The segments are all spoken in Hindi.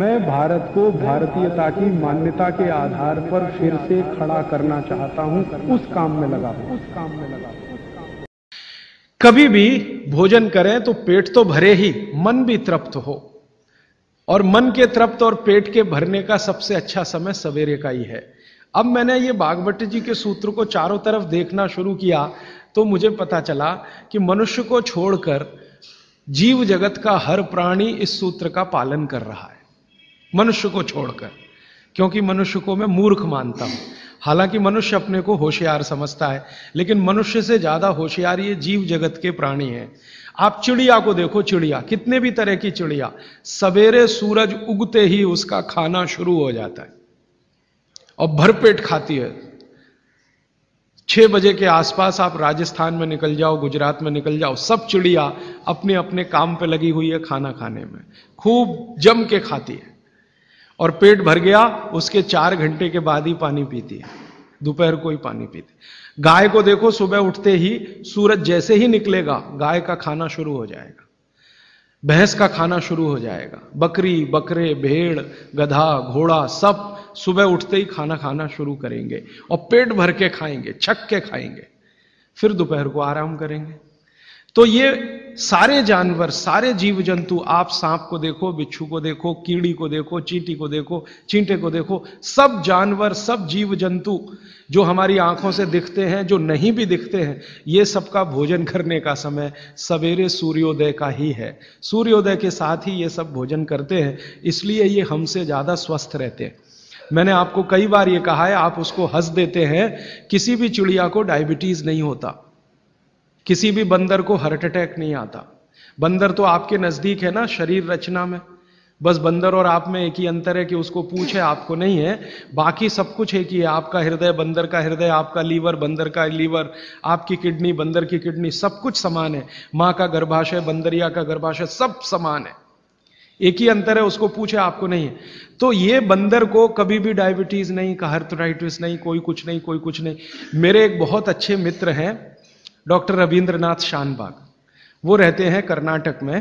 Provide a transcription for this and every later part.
मैं भारत को भारतीयता की मान्यता के आधार पर फिर से खड़ा करना चाहता हूं उस काम में लगा उस काम में लगा कभी भी भोजन करें तो पेट तो भरे ही मन भी तृप्त हो और मन के तृप्त और पेट के भरने का सबसे अच्छा समय सवेरे का ही है अब मैंने ये बागवट जी के सूत्र को चारों तरफ देखना शुरू किया तो मुझे पता चला कि मनुष्य को छोड़कर जीव जगत का हर प्राणी इस सूत्र का पालन कर रहा है मनुष्य को छोड़कर क्योंकि मनुष्य को मैं मूर्ख मानता हूं हालांकि मनुष्य अपने को होशियार समझता है लेकिन मनुष्य से ज़्यादा होशियार ये जीव जगत के प्राणी हैं आप चिड़िया को देखो चिड़िया कितने भी तरह की चिड़िया सवेरे सूरज उगते ही उसका खाना शुरू हो जाता है और भरपेट खाती है छह बजे के आसपास आप राजस्थान में निकल जाओ गुजरात में निकल जाओ सब चिड़िया अपने अपने काम पे लगी हुई है खाना खाने में खूब जम के खाती है और पेट भर गया उसके चार घंटे के बाद ही पानी पीती है दोपहर को ही पानी पीती गाय को देखो सुबह उठते ही सूरज जैसे ही निकलेगा गाय का खाना शुरू हो जाएगा भैंस का खाना शुरू हो जाएगा बकरी बकरे भेड़ गधा घोड़ा सब सुबह उठते ही खाना खाना शुरू करेंगे और पेट भर के खाएंगे छक के खाएंगे फिर दोपहर को आराम करेंगे तो ये सारे जानवर सारे जीव जंतु आप सांप को देखो बिच्छू को देखो कीड़ी को देखो चींटी को देखो चींटे को देखो सब जानवर सब जीव जंतु जो हमारी आंखों से दिखते हैं जो नहीं भी दिखते हैं ये सबका भोजन करने का समय सवेरे सूर्योदय का ही है सूर्योदय के साथ ही ये सब भोजन करते हैं इसलिए ये हमसे ज़्यादा स्वस्थ रहते हैं मैंने आपको कई बार ये कहा है आप उसको हंस देते हैं किसी भी चिड़िया को डायबिटीज़ नहीं होता किसी भी बंदर को हार्ट अटैक नहीं आता बंदर तो आपके नज़दीक है ना शरीर रचना में बस बंदर और आप में एक ही अंतर है कि उसको पूछे आपको नहीं है बाकी सब कुछ एक ही है आपका हृदय बंदर का हृदय आपका लीवर बंदर का लीवर आपकी किडनी बंदर की किडनी सब कुछ समान है माँ का गर्भाशय बंदरिया का गर्भाशय सब समान है एक ही अंतर है उसको पूछे आपको नहीं है तो ये बंदर को कभी भी डायबिटीज नहीं कहर्थराइटिस नहीं कोई कुछ नहीं कोई कुछ नहीं मेरे एक बहुत अच्छे मित्र हैं डॉक्टर रविंद्रनाथ शानबाग वो रहते हैं कर्नाटक में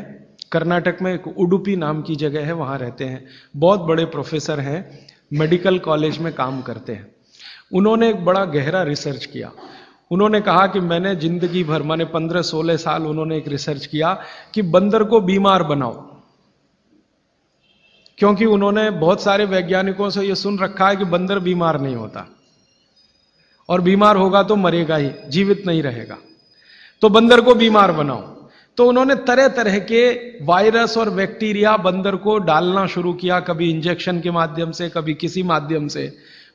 कर्नाटक में एक उडुपी नाम की जगह है वहाँ रहते हैं बहुत बड़े प्रोफेसर हैं मेडिकल कॉलेज में काम करते हैं उन्होंने एक बड़ा गहरा रिसर्च किया उन्होंने कहा कि मैंने जिंदगी भर मैंने पंद्रह सोलह साल उन्होंने एक रिसर्च किया कि बंदर को बीमार बनाओ क्योंकि उन्होंने बहुत सारे वैज्ञानिकों से यह सुन रखा है कि बंदर बीमार नहीं होता और बीमार होगा तो मरेगा ही जीवित नहीं रहेगा तो बंदर को बीमार बनाओ तो उन्होंने तरह तरह के वायरस और बैक्टीरिया बंदर को डालना शुरू किया कभी इंजेक्शन के माध्यम से कभी किसी माध्यम से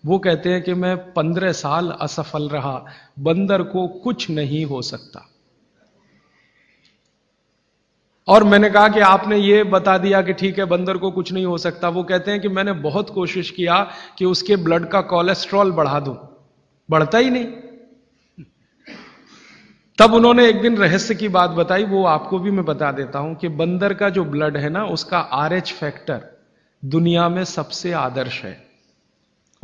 वो कहते हैं कि मैं पंद्रह साल असफल रहा बंदर को कुछ नहीं हो सकता और मैंने कहा कि आपने ये बता दिया कि ठीक है बंदर को कुछ नहीं हो सकता वो कहते हैं कि मैंने बहुत कोशिश किया कि उसके ब्लड का कोलेस्ट्रॉल बढ़ा दूं बढ़ता ही नहीं तब उन्होंने एक दिन रहस्य की बात बताई वो आपको भी मैं बता देता हूं कि बंदर का जो ब्लड है ना उसका आर एच फैक्टर दुनिया में सबसे आदर्श है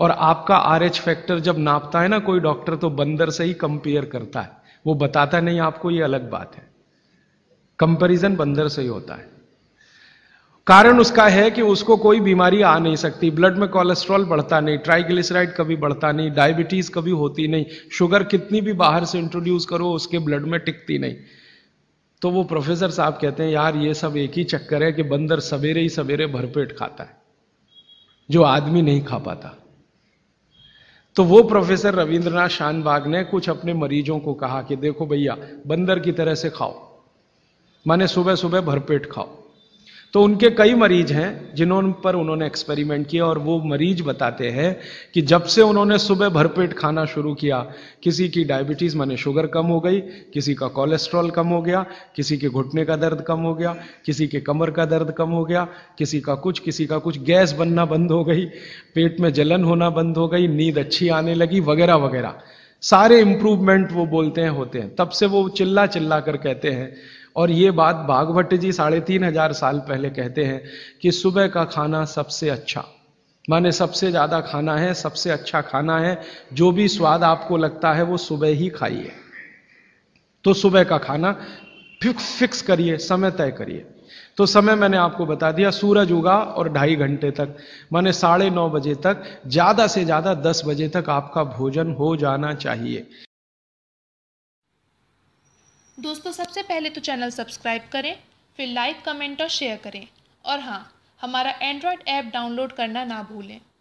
और आपका आर एच फैक्टर जब नापता है ना कोई डॉक्टर तो बंदर से ही कंपेयर करता है वो बताता नहीं आपको ये अलग बात है कंपैरिजन बंदर से ही होता है कारण उसका है कि उसको कोई बीमारी आ नहीं सकती ब्लड में कोलेस्ट्रॉल बढ़ता नहीं ट्राइग्लिसराइड कभी बढ़ता नहीं डायबिटीज कभी होती नहीं शुगर कितनी भी बाहर से इंट्रोड्यूस करो उसके ब्लड में टिकती नहीं तो वो प्रोफेसर साहब कहते हैं यार ये सब एक ही चक्कर है कि बंदर सवेरे ही सवेरे भरपेट खाता है जो आदमी नहीं खा पाता तो वो प्रोफेसर रविंद्रनाथ शानबाग ने कुछ अपने मरीजों को कहा कि देखो भैया बंदर की तरह से खाओ माने सुबह सुबह भरपेट खाओ तो उनके कई मरीज हैं जिन्होंने पर उन्होंने एक्सपेरिमेंट किया और वो मरीज बताते हैं कि जब से उन्होंने सुबह भरपेट खाना शुरू किया किसी की डायबिटीज़ माने शुगर कम हो गई किसी का कोलेस्ट्रॉल कम हो गया किसी के घुटने का दर्द कम हो गया किसी के कमर का दर्द कम हो गया किसी का कुछ किसी का कुछ गैस बनना बंद हो गई पेट में जलन होना बंद हो गई नींद अच्छी आने लगी वगैरह वगैरह सारे इंप्रूवमेंट वो बोलते हैं होते हैं तब से वो चिल्ला चिल्ला कर कहते हैं और ये बात भागवत जी साढ़े तीन हजार साल पहले कहते हैं कि सुबह का खाना सबसे अच्छा माने सबसे ज़्यादा खाना है सबसे अच्छा खाना है जो भी स्वाद आपको लगता है वो सुबह ही खाइए तो सुबह का खाना फिक्स फिक्स करिए समय तय करिए तो समय मैंने आपको बता दिया सूरज उगा और ढाई घंटे तक माने साढ़े नौ बजे तक ज़्यादा से ज़्यादा दस बजे तक आपका भोजन हो जाना चाहिए दोस्तों सबसे पहले तो चैनल सब्सक्राइब करें फिर लाइक कमेंट और शेयर करें और हाँ हमारा एंड्रॉयड ऐप डाउनलोड करना ना भूलें